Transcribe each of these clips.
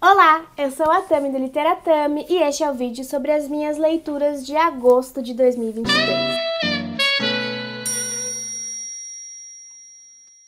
Olá, eu sou a Tami do Literatami e este é o vídeo sobre as minhas leituras de agosto de 2023.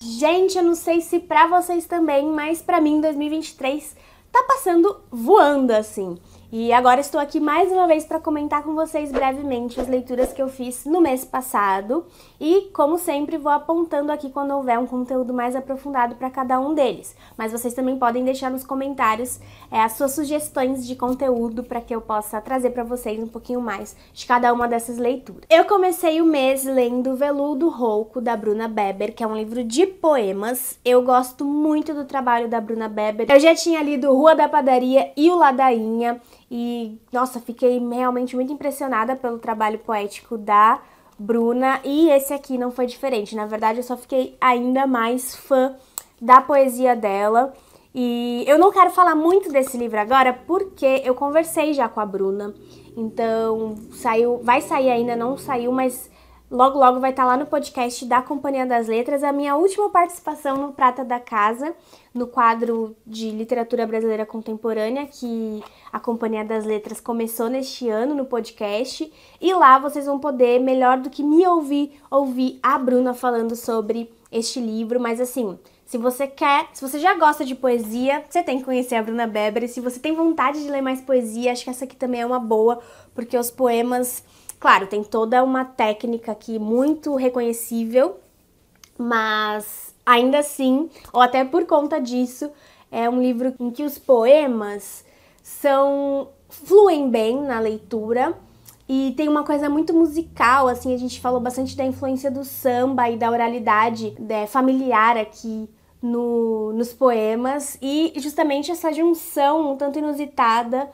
Gente, eu não sei se pra vocês também, mas pra mim 2023 tá passando voando assim. E agora estou aqui mais uma vez para comentar com vocês brevemente as leituras que eu fiz no mês passado e, como sempre, vou apontando aqui quando houver um conteúdo mais aprofundado para cada um deles. Mas vocês também podem deixar nos comentários é, as suas sugestões de conteúdo para que eu possa trazer para vocês um pouquinho mais de cada uma dessas leituras. Eu comecei o mês lendo Veludo Rouco da Bruna Beber, que é um livro de poemas. Eu gosto muito do trabalho da Bruna Beber. Eu já tinha lido Rua da Padaria e o Ladainha. E, nossa, fiquei realmente muito impressionada pelo trabalho poético da Bruna. E esse aqui não foi diferente. Na verdade, eu só fiquei ainda mais fã da poesia dela. E eu não quero falar muito desse livro agora porque eu conversei já com a Bruna. Então, saiu, vai sair ainda, não saiu, mas Logo, logo vai estar tá lá no podcast da Companhia das Letras a minha última participação no Prata da Casa, no quadro de Literatura Brasileira Contemporânea, que a Companhia das Letras começou neste ano no podcast. E lá vocês vão poder, melhor do que me ouvir, ouvir a Bruna falando sobre este livro. Mas assim, se você quer, se você já gosta de poesia, você tem que conhecer a Bruna Beber. Se você tem vontade de ler mais poesia, acho que essa aqui também é uma boa, porque os poemas Claro, tem toda uma técnica aqui muito reconhecível, mas ainda assim, ou até por conta disso, é um livro em que os poemas são fluem bem na leitura e tem uma coisa muito musical, assim, a gente falou bastante da influência do samba e da oralidade né, familiar aqui no, nos poemas e justamente essa junção um tanto inusitada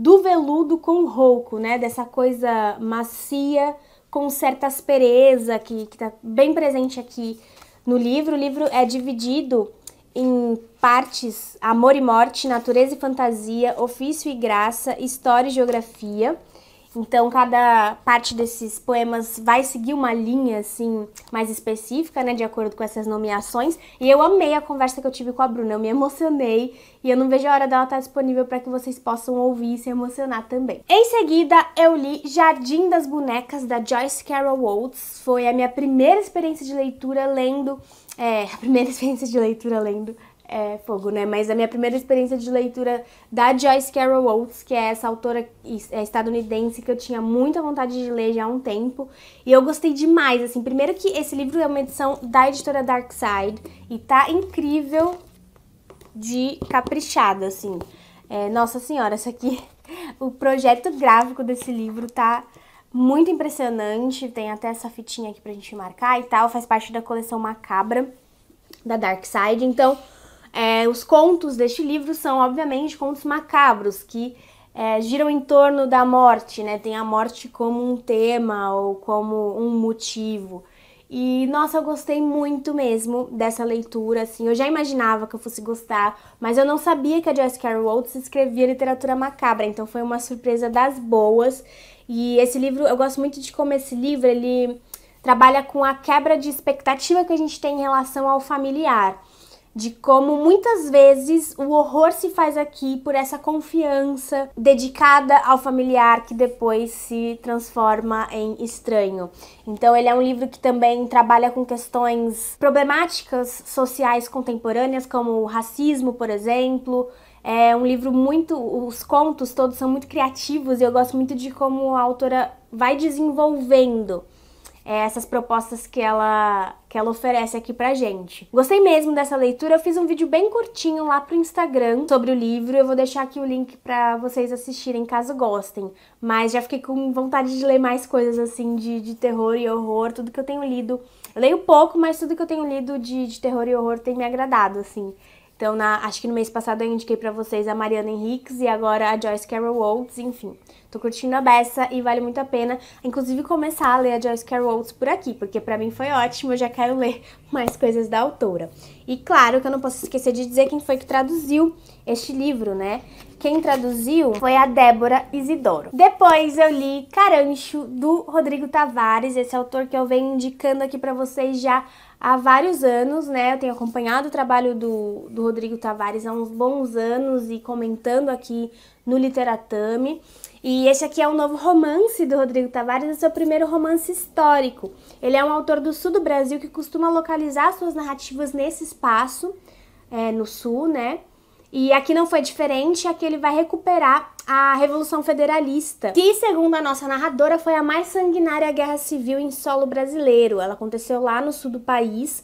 do veludo com rouco, né? Dessa coisa macia com certa aspereza que está bem presente aqui no livro. O livro é dividido em partes Amor e Morte, Natureza e Fantasia, Ofício e Graça, História e Geografia. Então, cada parte desses poemas vai seguir uma linha, assim, mais específica, né, de acordo com essas nomeações. E eu amei a conversa que eu tive com a Bruna, eu me emocionei e eu não vejo a hora dela estar disponível para que vocês possam ouvir e se emocionar também. Em seguida, eu li Jardim das Bonecas, da Joyce Carol Oates. Foi a minha primeira experiência de leitura lendo. É, a primeira experiência de leitura lendo é fogo, né? Mas a minha primeira experiência de leitura da Joyce Carol Oates, que é essa autora é estadunidense que eu tinha muita vontade de ler já há um tempo, e eu gostei demais, assim, primeiro que esse livro é uma edição da editora Dark Side e tá incrível de caprichada, assim. É, nossa senhora, isso aqui, o projeto gráfico desse livro tá muito impressionante, tem até essa fitinha aqui pra gente marcar e tal, faz parte da coleção Macabra da Dark Side, então é, os contos deste livro são, obviamente, contos macabros que é, giram em torno da morte, né? Tem a morte como um tema ou como um motivo. E nossa, eu gostei muito mesmo dessa leitura, assim. Eu já imaginava que eu fosse gostar, mas eu não sabia que a Jessica Carol escrevia literatura macabra, então foi uma surpresa das boas. E esse livro, eu gosto muito de como esse livro ele trabalha com a quebra de expectativa que a gente tem em relação ao familiar de como muitas vezes o horror se faz aqui por essa confiança dedicada ao familiar que depois se transforma em estranho. Então, ele é um livro que também trabalha com questões problemáticas sociais contemporâneas, como o racismo, por exemplo. É um livro muito. Os contos todos são muito criativos e eu gosto muito de como a autora vai desenvolvendo é, essas propostas que ela, que ela oferece aqui pra gente. Gostei mesmo dessa leitura, eu fiz um vídeo bem curtinho lá pro Instagram sobre o livro, eu vou deixar aqui o link para vocês assistirem caso gostem, mas já fiquei com vontade de ler mais coisas assim de, de terror e horror, tudo que eu tenho lido. Eu leio pouco, mas tudo que eu tenho lido de, de terror e horror tem me agradado, assim. Então, na, acho que no mês passado eu indiquei para vocês a Mariana Henriques e agora a Joyce Carol Oates, enfim. Tô curtindo a beça e vale muito a pena, inclusive, começar a ler a Joyce Carol Oates por aqui, porque para mim foi ótimo, eu já quero ler mais coisas da autora. E claro que eu não posso esquecer de dizer quem foi que traduziu este livro, né? Quem traduziu foi a Débora Isidoro. Depois eu li Carancho, do Rodrigo Tavares, esse autor que eu venho indicando aqui para vocês já há vários anos, né? Eu tenho acompanhado o trabalho do, do Rodrigo Tavares há uns bons anos e comentando aqui no Literatame. E esse aqui é um novo romance do Rodrigo Tavares, é seu primeiro romance histórico. Ele é um autor do sul do Brasil que costuma localizar suas narrativas nesse espaço, é, no sul, né? E aqui não foi diferente, aqui ele vai recuperar a Revolução Federalista, que, segundo a nossa narradora, foi a mais sanguinária guerra civil em solo brasileiro. Ela aconteceu lá no sul do país.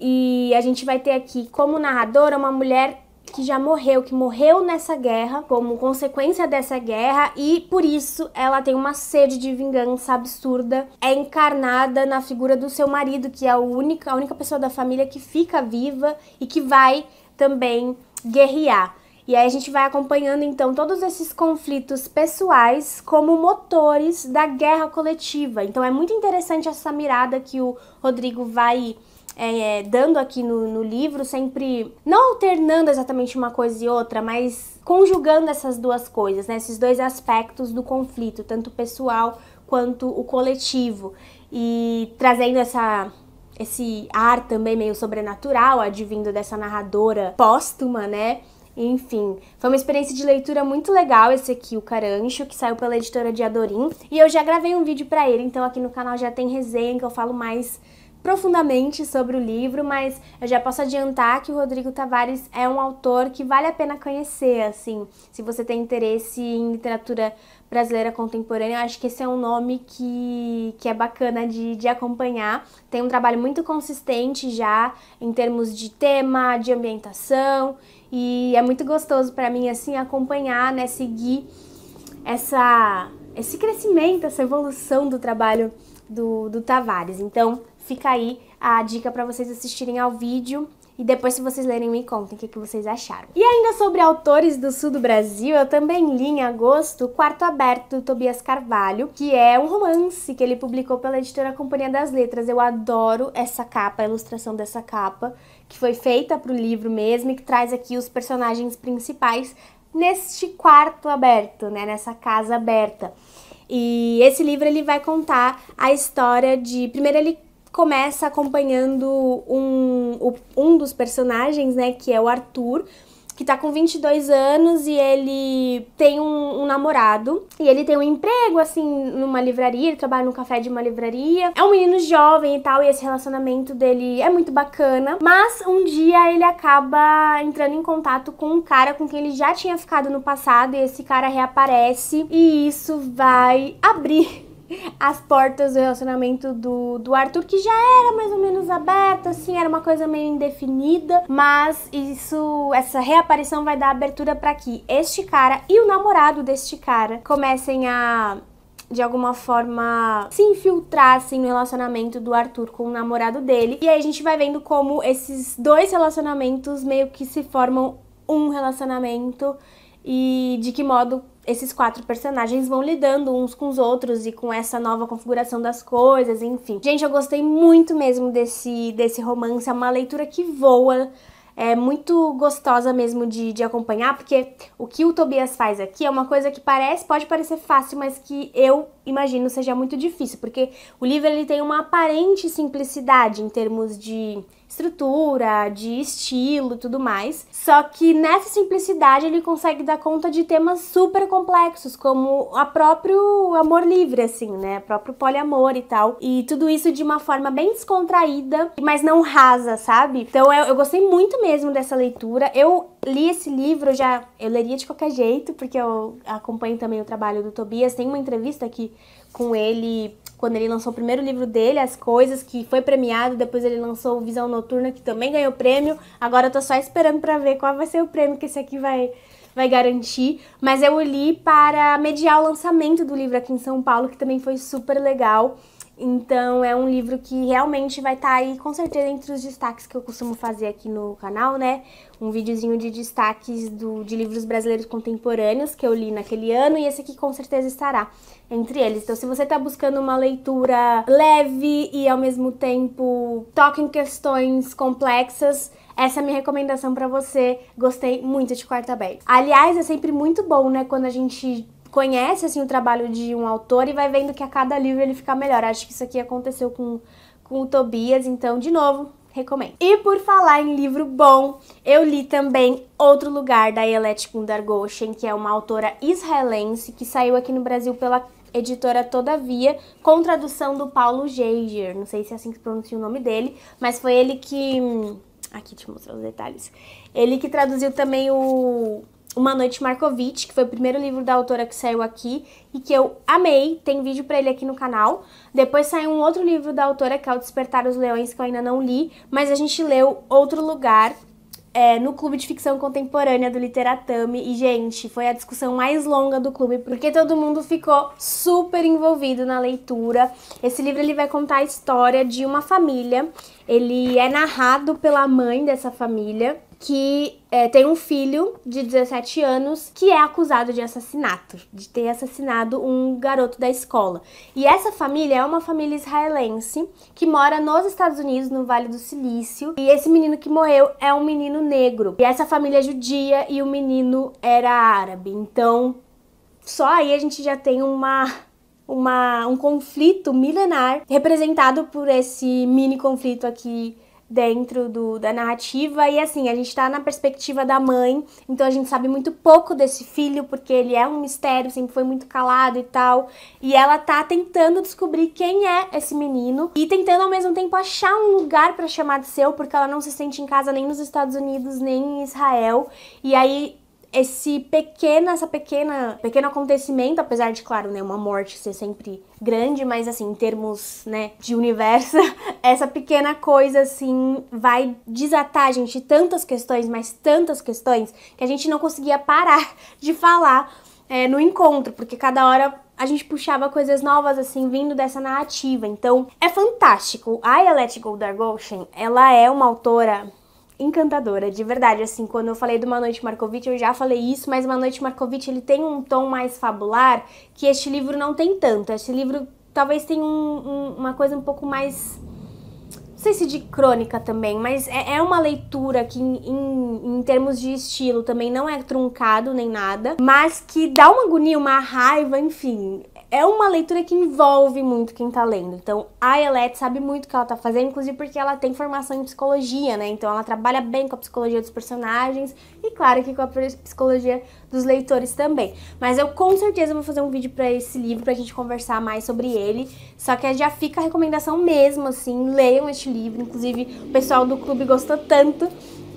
E a gente vai ter aqui, como narradora, uma mulher que já morreu, que morreu nessa guerra, como consequência dessa guerra, e por isso ela tem uma sede de vingança absurda. É encarnada na figura do seu marido, que é a única, a única pessoa da família que fica viva e que vai também guerrear. E aí a gente vai acompanhando então todos esses conflitos pessoais como motores da guerra coletiva. Então é muito interessante essa mirada que o Rodrigo vai é, é, dando aqui no, no livro, sempre não alternando exatamente uma coisa e outra, mas conjugando essas duas coisas, né? esses dois aspectos do conflito, tanto pessoal quanto o coletivo, e trazendo essa esse ar também meio sobrenatural, advindo dessa narradora póstuma, né? Enfim, foi uma experiência de leitura muito legal esse aqui, o Carancho, que saiu pela editora de Adorim. E eu já gravei um vídeo para ele, então aqui no canal já tem resenha que eu falo mais profundamente sobre o livro, mas eu já posso adiantar que o Rodrigo Tavares é um autor que vale a pena conhecer, assim. Se você tem interesse em literatura brasileira contemporânea, eu acho que esse é um nome que, que é bacana de, de acompanhar. Tem um trabalho muito consistente já em termos de tema, de ambientação, e é muito gostoso para mim, assim, acompanhar, né, seguir essa, esse crescimento, essa evolução do trabalho do, do Tavares. Então, fica aí a dica para vocês assistirem ao vídeo e depois, se vocês lerem, me contem o que, que, vocês acharam. E ainda sobre autores do sul do Brasil, eu também li em agosto Quarto Aberto, do Tobias Carvalho, que é um romance que ele publicou pela editora Companhia das Letras. Eu adoro essa capa, a ilustração dessa capa, que foi feita para o livro mesmo e que traz aqui os personagens principais neste quarto aberto, né, nessa casa aberta. E esse livro ele vai contar a história de. Primeiro, ele começa acompanhando um, um dos personagens, né, que é o Arthur, que tá com 22 anos e ele tem um, um, namorado e ele tem um emprego assim numa livraria, ele trabalha num café de uma livraria. É um menino jovem e tal e esse relacionamento dele é muito bacana, mas um dia ele acaba entrando em contato com um cara com quem ele já tinha ficado no passado e esse cara reaparece e isso vai abrir as portas do relacionamento do, do Arthur, que já era mais ou menos aberta, assim, era uma coisa meio indefinida, mas isso, essa reaparição vai dar abertura para que este cara e o namorado deste cara comecem a de alguma forma se infiltrassem no relacionamento do Arthur com o namorado dele. E aí a gente vai vendo como esses dois relacionamentos meio que se formam um relacionamento e de que modo esses quatro personagens vão lidando uns com os outros e com essa nova configuração das coisas, enfim. Gente, eu gostei muito mesmo desse, desse romance, é uma leitura que voa é muito gostosa mesmo de, de acompanhar, porque o que o Tobias faz aqui é uma coisa que parece, pode parecer fácil, mas que eu imagino seja muito difícil, porque o livro ele tem uma aparente simplicidade em termos de estrutura, de estilo, tudo mais. Só que nessa simplicidade ele consegue dar conta de temas super complexos, como a próprio amor livre, assim, né? O próprio poliamor e tal. E tudo isso de uma forma bem descontraída, mas não rasa, sabe? Então eu, eu gostei muito mesmo dessa leitura. Eu li esse livro, já eu leria de qualquer jeito, porque eu acompanho também o trabalho do Tobias. Tem uma entrevista aqui com ele quando ele lançou o primeiro livro dele, As Coisas, que foi premiado, depois ele lançou Visão Noturna, que também ganhou prêmio. Agora eu tô só esperando para ver qual vai ser o prêmio que esse aqui vai vai garantir, mas eu li para mediar o lançamento do livro aqui em São Paulo, que também foi super legal. Então é um livro que realmente vai estar tá aí com certeza entre os destaques que eu costumo fazer aqui no canal, né? Um videozinho de destaques do, de livros brasileiros contemporâneos que eu li naquele ano e esse aqui com certeza estará entre eles. Então se você está buscando uma leitura leve e ao mesmo tempo toca em questões complexas, essa é a minha recomendação para você. Gostei muito de Quarta Bem. Aliás, é sempre muito bom, né, quando a gente conhece assim o trabalho de um autor e vai vendo que a cada livro ele fica melhor. Acho que isso aqui aconteceu com, com o Tobias, então de novo, recomendo. E por falar em livro bom, eu li também Outro Lugar, da Elet Kundar Goshen, que é uma autora israelense que saiu aqui no Brasil pela editora Todavia, com tradução do Paulo Geiger. Não sei se é assim que pronuncia o nome dele, mas foi ele que... Hum, aqui, deixa eu mostrar os detalhes. Ele que traduziu também o uma Noite Markovic, que foi o primeiro livro da autora que saiu aqui e que eu amei, tem vídeo para ele aqui no canal. Depois saiu um outro livro da autora, que é o Despertar os Leões, que eu ainda não li, mas a gente leu Outro Lugar, é, no clube de ficção contemporânea do Literatame. E, gente, foi a discussão mais longa do clube, porque todo mundo ficou super envolvido na leitura. Esse livro ele vai contar a história de uma família. Ele é narrado pela mãe dessa família que é, tem um filho de 17 anos que é acusado de assassinato, de ter assassinado um garoto da escola. E essa família é uma família israelense que mora nos Estados Unidos, no Vale do Silício. E esse menino que morreu é um menino negro. E essa família é judia e o menino era árabe. Então, só aí a gente já tem uma uma, um conflito milenar representado por esse mini conflito aqui dentro do, da narrativa. E assim, a gente está na perspectiva da mãe, então a gente sabe muito pouco desse filho, porque ele é um mistério, sempre foi muito calado e tal. E ela tá tentando descobrir quem é esse menino e tentando ao mesmo tempo achar um lugar para chamar de seu, porque ela não se sente em casa nem nos Estados Unidos, nem em Israel. E aí esse pequeno, essa pequena, pequeno acontecimento, apesar de, claro, né, uma morte ser sempre grande, mas assim, em termos, né, de universo, essa pequena coisa, assim, vai desatar a gente tantas questões, mas tantas questões, que a gente não conseguia parar de falar é, no encontro, porque cada hora a gente puxava coisas novas, assim, vindo dessa narrativa. Então, é fantástico. A Elette Goldar Goshen, ela é uma autora encantadora, de verdade. Assim, quando eu falei do noite Markovic, eu já falei isso, mas noite Markovic ele tem um tom mais fabular que este livro não tem tanto. Este livro talvez tenha um, um, uma coisa um pouco mais. Não sei se de crônica também, mas é, é uma leitura que, em, em, em, termos de estilo, também não é truncado nem nada, mas que dá uma agonia, uma raiva, enfim é uma leitura que envolve muito quem tá lendo. Então, a Elette sabe muito o que ela tá fazendo, inclusive porque ela tem formação em psicologia, né? Então, ela trabalha bem com a psicologia dos personagens e, claro, que com a psicologia dos leitores também. Mas eu com certeza vou fazer um vídeo para esse livro pra gente conversar mais sobre ele. Só que já fica a recomendação mesmo, assim, leiam este livro. Inclusive, o pessoal do clube gostou tanto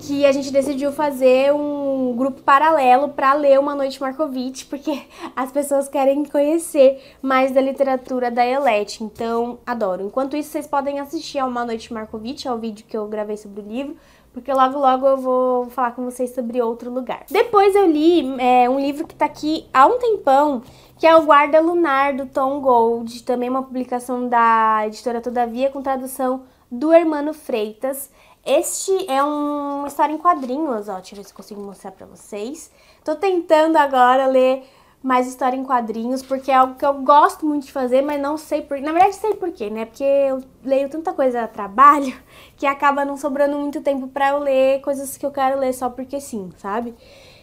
que a gente decidiu fazer um grupo paralelo para ler Uma Noite Markovitch, porque as pessoas querem conhecer mais da literatura da Elete, então adoro. Enquanto isso, vocês podem assistir a Uma Noite Markovitch, ao é vídeo que eu gravei sobre o livro, porque logo logo eu vou falar com vocês sobre outro lugar. Depois eu li é, um livro que tá aqui há um tempão, que é o Guarda Lunar, do Tom Gold, também uma publicação da editora Todavia, com tradução do Hermano Freitas. Este é um história em quadrinhos, ó, deixa eu ver se consigo mostrar pra vocês. Tô tentando agora ler mais história em quadrinhos, porque é algo que eu gosto muito de fazer, mas não sei por... Na verdade, sei por quê, né? Porque eu leio tanta coisa a trabalho que acaba não sobrando muito tempo pra eu ler coisas que eu quero ler só porque sim, sabe?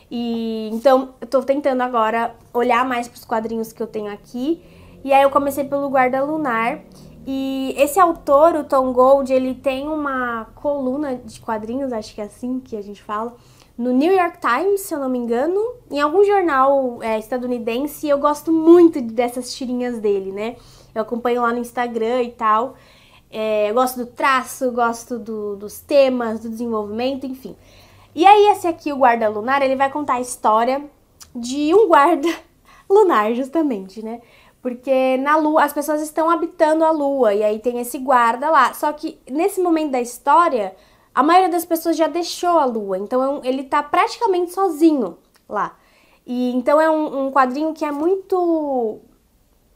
E então, eu tô tentando agora olhar mais pros quadrinhos que eu tenho aqui. E aí eu comecei pelo Guarda Lunar, e esse autor, o Tom Gold, ele tem uma coluna de quadrinhos, acho que é assim que a gente fala, no New York Times, se eu não me engano, em algum jornal é, estadunidense, e eu gosto muito dessas tirinhas dele, né? Eu acompanho lá no Instagram e tal. É, eu gosto do traço, gosto do, dos temas, do desenvolvimento, enfim. E aí, esse aqui, o guarda lunar, ele vai contar a história de um guarda lunar, justamente, né? Porque na lua, as pessoas estão habitando a lua e aí tem esse guarda lá. Só que nesse momento da história, a maioria das pessoas já deixou a lua, então é ele tá praticamente sozinho lá. E então é um, um quadrinho que é muito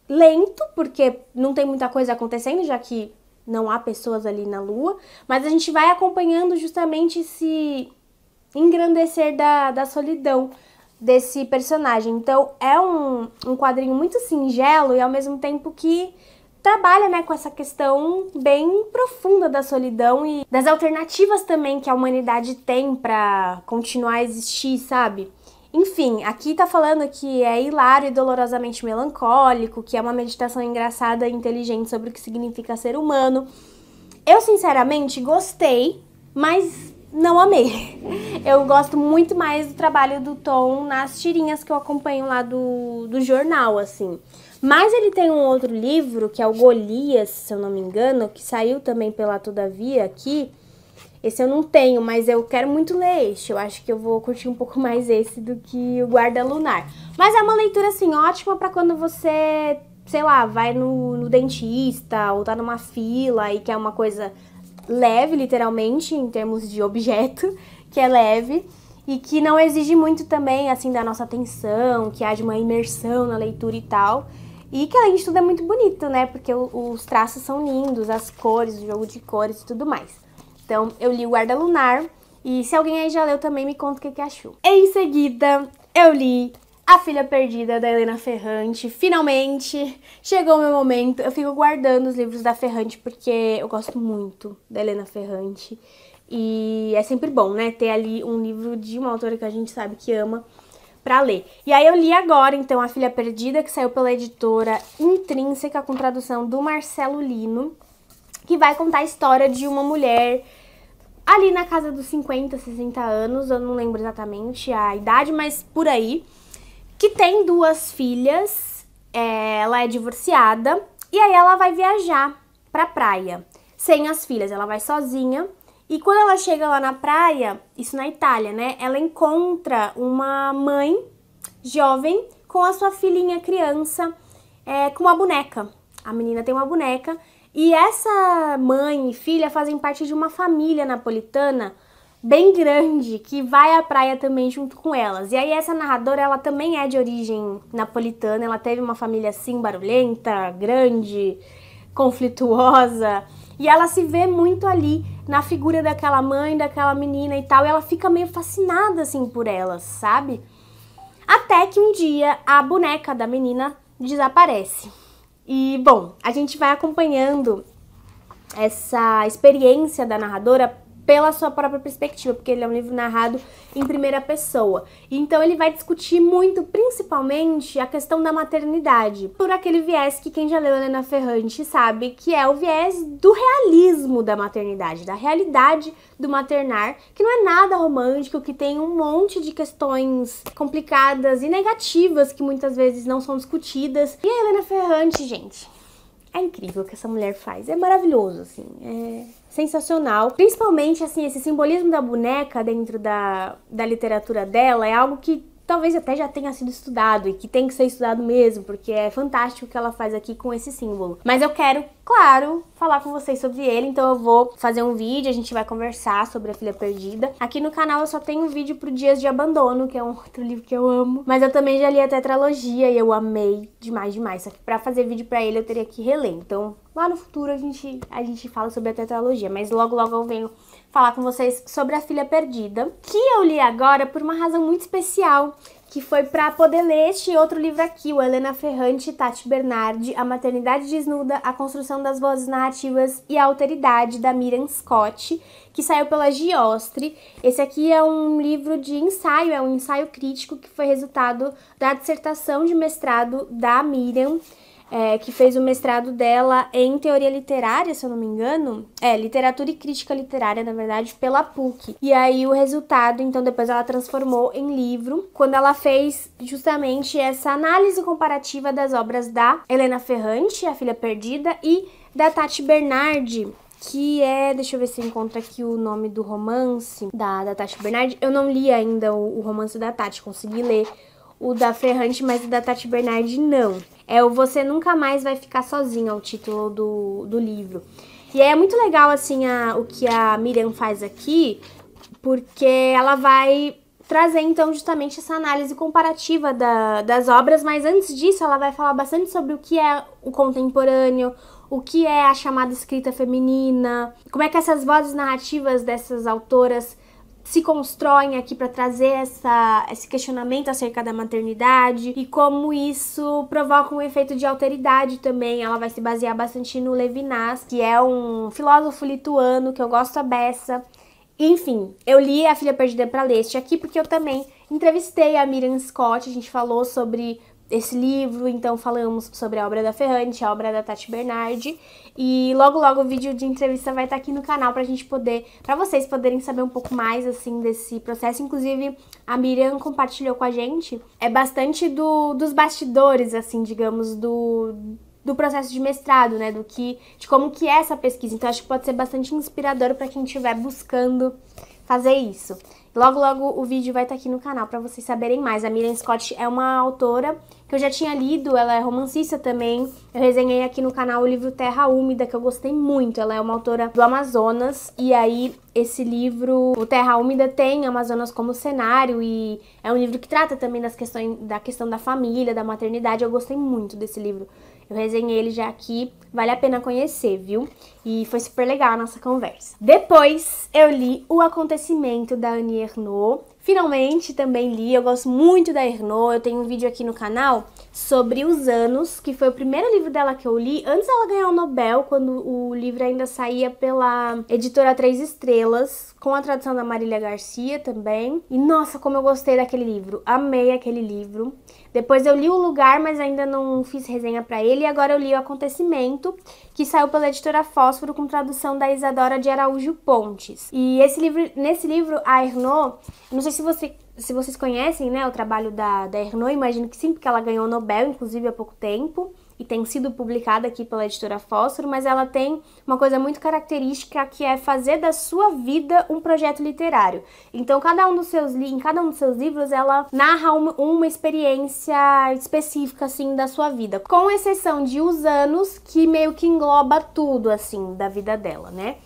lento, porque não tem muita coisa acontecendo, já que não há pessoas ali na lua, mas a gente vai acompanhando justamente esse engrandecer da, da solidão desse personagem. Então é um, um quadrinho muito singelo e ao mesmo tempo que trabalha né, com essa questão bem profunda da solidão e das alternativas também que a humanidade tem para continuar a existir, sabe? Enfim, aqui tá falando que é hilário e dolorosamente melancólico, que é uma meditação engraçada e inteligente sobre o que significa ser humano. Eu, sinceramente, gostei, mas não amei. Eu gosto muito mais do trabalho do Tom nas tirinhas que eu acompanho lá do, do jornal, assim. Mas ele tem um outro livro, que é o Golias, se eu não me engano, que saiu também pela Todavia aqui. Esse eu não tenho, mas eu quero muito ler este. Eu acho que eu vou curtir um pouco mais esse do que o Guarda Lunar. Mas é uma leitura, assim, ótima para quando você, sei lá, vai no, no dentista ou tá numa fila e quer uma coisa leve, literalmente, em termos de objeto, que é leve e que não exige muito também, assim, da nossa atenção, que haja uma imersão na leitura e tal. E que além de tudo é muito bonito, né? Porque os traços são lindos, as cores, o jogo de cores e tudo mais. Então, eu li o Guarda Lunar. E se alguém aí já leu também, me conta o que, que achou. Em seguida, eu li a Filha Perdida, da Helena Ferrante. Finalmente chegou o meu momento. Eu fico guardando os livros da Ferrante porque eu gosto muito da Helena Ferrante. E é sempre bom, né? Ter ali um livro de uma autora que a gente sabe que ama para ler. E aí eu li agora, então, A Filha Perdida, que saiu pela editora Intrínseca, com tradução do Marcelo Lino, que vai contar a história de uma mulher ali na casa dos 50, 60 anos, eu não lembro exatamente a idade, mas por aí que tem duas filhas, é, ela é divorciada e aí ela vai viajar pra praia sem as filhas, ela vai sozinha. E quando ela chega lá na praia, isso na Itália, né? Ela encontra uma mãe jovem com a sua filhinha criança é, com uma boneca. A menina tem uma boneca e essa mãe e filha fazem parte de uma família napolitana bem grande que vai à praia também junto com elas. E aí essa narradora, ela também é de origem napolitana, ela teve uma família assim barulhenta, grande, conflituosa, e ela se vê muito ali na figura daquela mãe, daquela menina e tal, e ela fica meio fascinada assim por elas, sabe? Até que um dia a boneca da menina desaparece. E bom, a gente vai acompanhando essa experiência da narradora pela sua própria perspectiva, porque ele é um livro narrado em primeira pessoa. Então ele vai discutir muito, principalmente, a questão da maternidade, por aquele viés que quem já leu a Helena Ferrante sabe, que é o viés do realismo da maternidade, da realidade do maternar, que não é nada romântico, que tem um monte de questões complicadas e negativas que muitas vezes não são discutidas. E a Helena Ferrante, gente, é incrível o que essa mulher faz, é maravilhoso, assim, é sensacional. Principalmente, assim, esse simbolismo da boneca dentro da, da literatura dela é algo que talvez até já tenha sido estudado e que tem que ser estudado mesmo, porque é fantástico o que ela faz aqui com esse símbolo. Mas eu quero, claro, falar com vocês sobre ele, então eu vou fazer um vídeo, a gente vai conversar sobre a filha perdida. Aqui no canal eu só tenho um vídeo pro Dias de Abandono, que é um outro livro que eu amo, mas eu também já li a tetralogia e eu amei demais demais, só que para fazer vídeo para ele eu teria que reler. Então, Lá no futuro a gente, a gente fala sobre a tetralogia, mas logo logo eu venho falar com vocês sobre a filha perdida, que eu li agora por uma razão muito especial, que foi para poder ler este outro livro aqui, o Helena Ferrante, Tati Bernardi, A Maternidade Desnuda, A Construção das Vozes Narrativas e a Alteridade, da Miriam Scott, que saiu pela Giostre. Esse aqui é um livro de ensaio, é um ensaio crítico que foi resultado da dissertação de mestrado da Miriam é, que fez o mestrado dela em teoria literária, se eu não me engano. É, literatura e crítica literária, na verdade, pela PUC. E aí o resultado, então, depois ela transformou em livro, quando ela fez justamente essa análise comparativa das obras da Helena Ferrante, A Filha Perdida, e da Tati Bernardi, que é, deixa eu ver se encontra aqui o nome do romance da, da Tati Bernardi. Eu não li ainda o, o romance da Tati, consegui ler o da Ferrante, mas o da Tati Bernardi não. É o Você Nunca Mais Vai Ficar é o título do, do livro. E é muito legal, assim, a, o que a Miriam faz aqui, porque ela vai trazer, então, justamente essa análise comparativa da, das obras, mas antes disso ela vai falar bastante sobre o que é o contemporâneo, o que é a chamada escrita feminina, como é que essas vozes narrativas dessas autoras se constroem aqui para trazer essa, esse questionamento acerca da maternidade e como isso provoca um efeito de alteridade também. Ela vai se basear bastante no Levinas, que é um filósofo lituano que eu gosto a beça. Enfim, eu li A Filha Perdida para Leste aqui porque eu também entrevistei a Miriam Scott, a gente falou sobre esse livro, então falamos sobre a obra da Ferrante, a obra da Tati Bernardi, e logo logo o vídeo de entrevista vai estar tá aqui no canal pra gente poder, pra vocês poderem saber um pouco mais, assim, desse processo. Inclusive, a Miriam compartilhou com a gente, é bastante do, dos bastidores, assim, digamos, do, do processo de mestrado, né, do que, de como que é essa pesquisa. Então, acho que pode ser bastante inspirador para quem estiver buscando fazer isso. Logo, logo o vídeo vai estar tá aqui no canal para vocês saberem mais. A Miriam Scott é uma autora que eu já tinha lido, ela é romancista também. Eu resenhei aqui no canal o livro Terra Úmida, que eu gostei muito. Ela é uma autora do Amazonas, e aí esse livro, o Terra Úmida, tem Amazonas como cenário, e é um livro que trata também das questões, da questão da família, da maternidade. Eu gostei muito desse livro. Eu resenhei ele já aqui, vale a pena conhecer, viu? E foi super legal a nossa conversa. Depois eu li O Acontecimento da Annie Ernaux, Finalmente, também li, eu gosto muito da Ernaux, eu tenho um vídeo aqui no canal sobre Os Anos, que foi o primeiro livro dela que eu li, antes dela ganhar o Nobel, quando o livro ainda saía pela editora Três Estrelas, com a tradução da Marília Garcia também. E nossa, como eu gostei daquele livro, amei aquele livro. Depois eu li o lugar, mas ainda não fiz resenha para ele. E agora eu li o acontecimento, que saiu pela editora Fósforo com tradução da Isadora de Araújo Pontes. E esse livro, nesse livro, a Ernaux, não sei se você se vocês conhecem, né, o trabalho da, da imagino que sim, porque ela ganhou o Nobel, inclusive, há pouco tempo e tem sido publicada aqui pela editora Fósforo, mas ela tem uma coisa muito característica que é fazer da sua vida um projeto literário. Então, cada um dos seus em cada um dos seus livros, ela narra uma, uma experiência específica assim da sua vida, com exceção de Os Anos, que meio que engloba tudo assim da vida dela, né?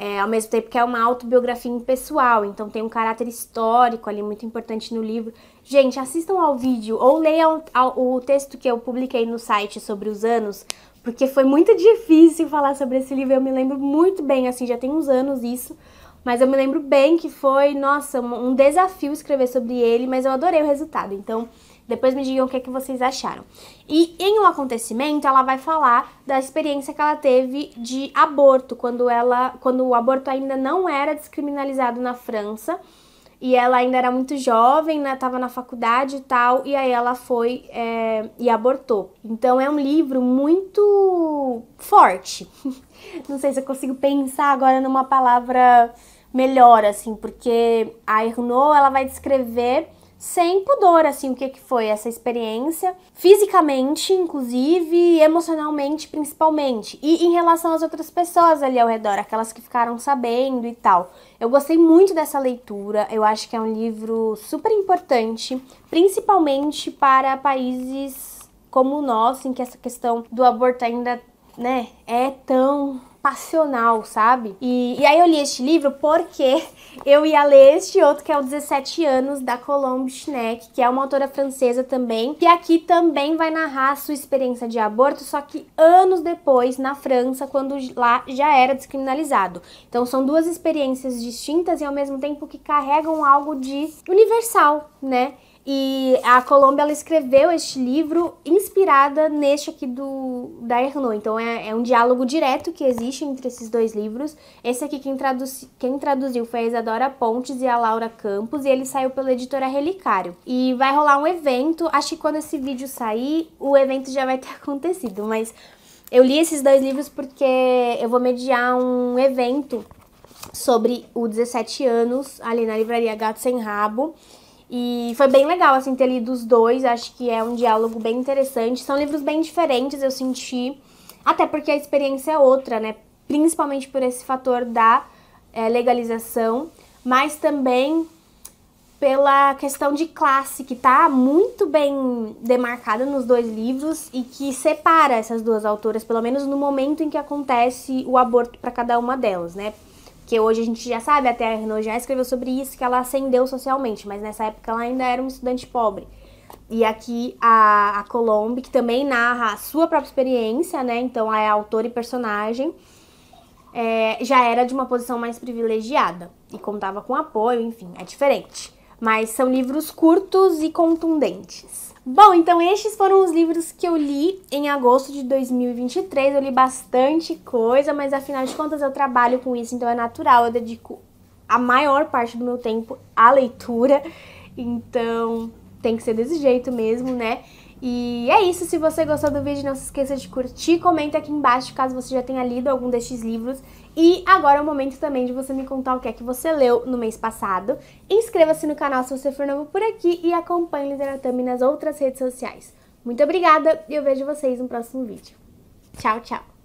É, ao mesmo tempo que é uma autobiografia impessoal, então tem um caráter histórico ali muito importante no livro. Gente, assistam ao vídeo ou leiam o texto que eu publiquei no site sobre os anos, porque foi muito difícil falar sobre esse livro. Eu me lembro muito bem, assim, já tem uns anos isso, mas eu me lembro bem que foi, nossa, um desafio escrever sobre ele, mas eu adorei o resultado. Então, depois me digam o que, é que vocês acharam. E em um acontecimento, ela vai falar da experiência que ela teve de aborto, quando, ela, quando o aborto ainda não era descriminalizado na França. E ela ainda era muito jovem, né? Tava na faculdade e tal. E aí ela foi é, e abortou. Então é um livro muito forte. Não sei se eu consigo pensar agora numa palavra melhor, assim, porque a Ernaud, ela vai descrever sem pudor, assim, o que, que foi essa experiência, fisicamente, inclusive, e emocionalmente, principalmente, e em relação às outras pessoas ali ao redor, aquelas que ficaram sabendo e tal. Eu gostei muito dessa leitura, eu acho que é um livro super importante, principalmente para países como o nosso, em que essa questão do aborto ainda, né, é tão passional, sabe? E, e, aí eu li este livro porque eu ia ler este outro, que é o 17 anos, da Colombe Schneck, que é uma autora francesa também, que aqui também vai narrar a sua experiência de aborto, só que anos depois, na França, quando lá já era descriminalizado. Então são duas experiências distintas e ao mesmo tempo que carregam algo de universal, né? E a Colômbia ela escreveu este livro inspirada neste aqui do da Ernaux. Então é, é, um diálogo direto que existe entre esses dois livros. Esse aqui quem, traduz, quem traduziu foi a Isadora Pontes e a Laura Campos e ele saiu pela editora Relicário. E vai rolar um evento, acho que quando esse vídeo sair, o evento já vai ter acontecido, mas eu li esses dois livros porque eu vou mediar um evento sobre o 17 anos ali na livraria Gato Sem Rabo. E foi bem legal, assim, ter lido os dois. Acho que é um diálogo bem interessante. São livros bem diferentes, eu senti. Até porque a experiência é outra, né? Principalmente por esse fator da é, legalização, mas também pela questão de classe, que tá muito bem demarcada nos dois livros e que separa essas duas autoras, pelo menos no momento em que acontece o aborto para cada uma delas, né? que hoje a gente já sabe, até a Renault já escreveu sobre isso, que ela ascendeu socialmente, mas nessa época ela ainda era uma estudante pobre. E aqui a, a Colombe, que também narra a sua própria experiência, né? Então é autor e personagem, é, já era de uma posição mais privilegiada e contava com apoio, enfim, é diferente. Mas são livros curtos e contundentes. Bom, então estes foram os livros que eu li em agosto de 2023. Eu li bastante coisa, mas afinal de contas eu trabalho com isso, então é natural. Eu dedico a maior parte do meu tempo à leitura, então tem que ser desse jeito mesmo, né? E é isso, se você gostou do vídeo, não se esqueça de curtir, comenta aqui embaixo caso você já tenha lido algum destes livros. E agora é o momento também de você me contar o que é que você leu no mês passado. Inscreva-se no canal se você for novo por aqui e acompanhe o Literatame nas outras redes sociais. Muito obrigada e eu vejo vocês no próximo vídeo. Tchau, tchau!